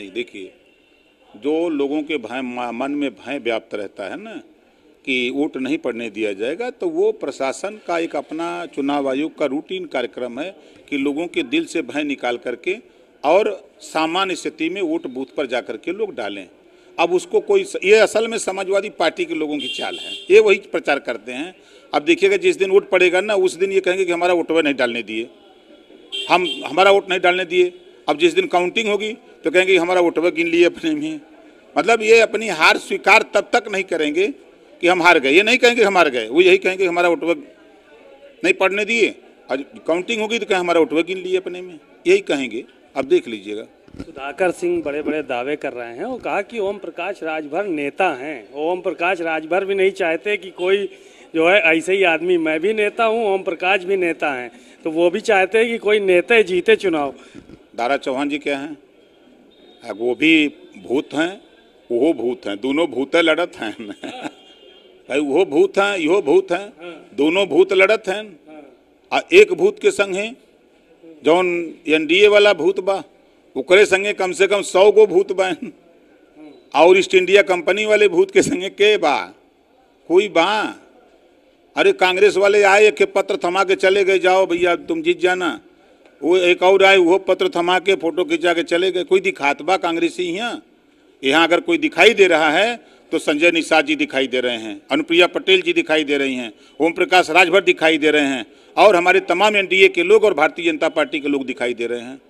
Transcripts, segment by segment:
नहीं देखिए जो लोगों के भय मन में भय व्याप्त रहता है ना कि वोट नहीं पड़ने दिया जाएगा तो वो प्रशासन का एक अपना चुनाव आयोग का रूटीन कार्यक्रम है कि लोगों के दिल से भय निकाल करके और सामान्य स्थिति में वोट बूथ पर जाकर के लोग डालें अब उसको कोई ये असल में समाजवादी पार्टी के लोगों की चाल है ये वही प्रचार करते हैं अब देखिएगा जिस दिन वोट पड़ेगा ना उस दिन ये कहेंगे कि हमारा वोट नहीं डालने दिए हम हमारा वोट नहीं डालने दिए अब जिस दिन काउंटिंग होगी तो कहेंगे हमारा वोटवर गिन लिए अपने में मतलब ये अपनी हार स्वीकार तब तक नहीं करेंगे कि हम हार गए ये नहीं कहेंगे हम हार गए वो यही कहेंगे हमारा वोटवर नहीं पढ़ने दिए आज काउंटिंग होगी तो कहें हमारा वोटवर गिन लिए अपने में यही कहेंगे अब देख लीजिएगा सुधाकर सिंह बड़े बड़े दावे कर रहे हैं वो कहा कि ओम प्रकाश राजभर नेता हैं ओम प्रकाश राजभर भी नहीं चाहते कि कोई जो है ऐसे ही आदमी मैं भी नेता हूं ओम प्रकाश भी नेता हैं तो वो भी चाहते हैं कि कोई नेता जीते चुनाव दारा चौहान जी क्या हैं वो भी भूत हैं वो भूत हैं दोनों भूत लड़त हैं भाई वो भूत हैं यो भूत हैं दोनों भूत लड़त हैं आ एक भूत के संग हैं जौन ए वाला भूत बा ओकरे संगे कम से कम सौ गो भूत बहन और ईस्ट इंडिया कंपनी वाले भूत के संगे के बा कोई बा अरे कांग्रेस वाले आए के पत्र थमा के चले गए जाओ भैया तुम जीत जाना वो एक और आए वो पत्र थमा के फोटो खिंचा के चले गए कोई दिखात बा कांग्रेसी यहाँ यहाँ अगर कोई दिखाई दे रहा है तो संजय निषाद जी दिखाई दे रहे हैं अनुप्रिया पटेल जी दिखाई दे रही हैं ओम प्रकाश राजभर दिखाई दे रहे हैं और हमारे तमाम एनडीए के लोग और भारतीय जनता पार्टी के लोग दिखाई दे रहे हैं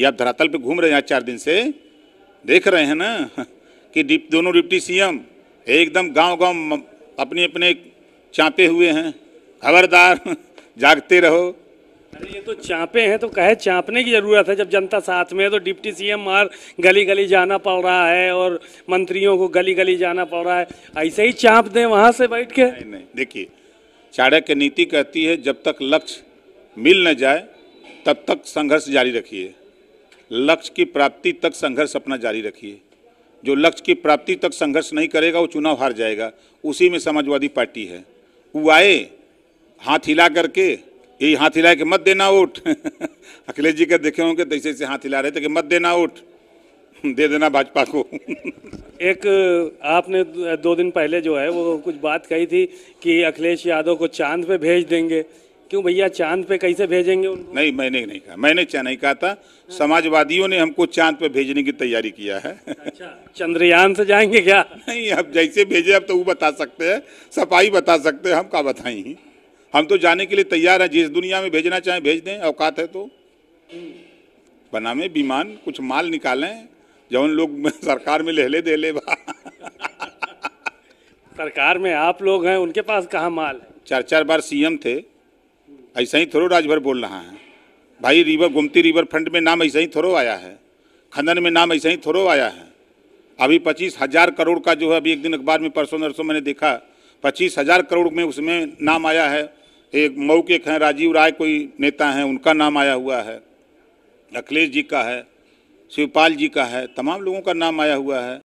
ये आप धरातल पे घूम रहे हैं आज चार दिन से देख रहे हैं ना कि डिप, दोनों डिप्टी सीएम एकदम गांव गांव अपने अपने चाँपे हुए हैं खबरदार जागते रहो अरे ये तो चापे हैं तो कहे चापने की जरूरत है जब जनता साथ में है तो डिप्टी सीएम मार गली गली जाना पड़ रहा है और मंत्रियों को गली गली जाना पड़ रहा है ऐसे ही चाप दें वहाँ से बैठ के नहीं, नहीं देखिए की नीति कहती है जब तक लक्ष्य मिल न जाए तब तक संघर्ष जारी रखिए लक्ष्य की प्राप्ति तक संघर्ष अपना जारी रखिए जो लक्ष्य की प्राप्ति तक संघर्ष नहीं करेगा वो चुनाव हार जाएगा उसी में समाजवादी पार्टी है वो आए हाथ हिला करके ये हाथ हिलाए के मत देना उठ अखिलेश जी के देखे होंगे तो ऐसे ऐसे हाथ हिला रहे थे कि मत देना उठ दे देना भाजपा को एक आपने दो दिन पहले जो है वो कुछ बात कही थी कि अखिलेश यादव को चांद पे भेज देंगे क्यों भैया चांद पे कैसे भेजेंगे उनको? नहीं मैंने नहीं कहा मैंने क्या नहीं कहा था समाजवादियों ने हमको चांद पे भेजने की तैयारी किया है अच्छा चंद्रयान से जाएंगे क्या नहीं अब जैसे भेजे अब तो वो बता सकते हैं सफाई बता सकते हैं हम क्या बताएं हम तो जाने के लिए तैयार हैं जिस दुनिया में भेजना चाहें भेज दें औकात है तो बनामे विमान कुछ माल निकालें जो उन लोग सरकार में लहले दे ले सरकार में आप लोग हैं उनके पास कहाँ माल है चार चार बार सीएम थे ऐसा ही थोड़ो राजभर बोल रहा है भाई रिवर गुमती रिवर फ्रंट में नाम ऐसा ही थोड़ो आया है खनन में नाम ऐसा ही थोड़ो आया है अभी पच्चीस हजार करोड़ का जो है अभी एक दिन अखबार में परसों नरसों मैंने देखा पच्चीस हजार करोड़ में उसमें नाम आया है एक मौके हैं राजीव राय कोई नेता हैं उनका नाम आया हुआ है अखिलेश जी का है शिवपाल जी का है तमाम लोगों का नाम आया हुआ है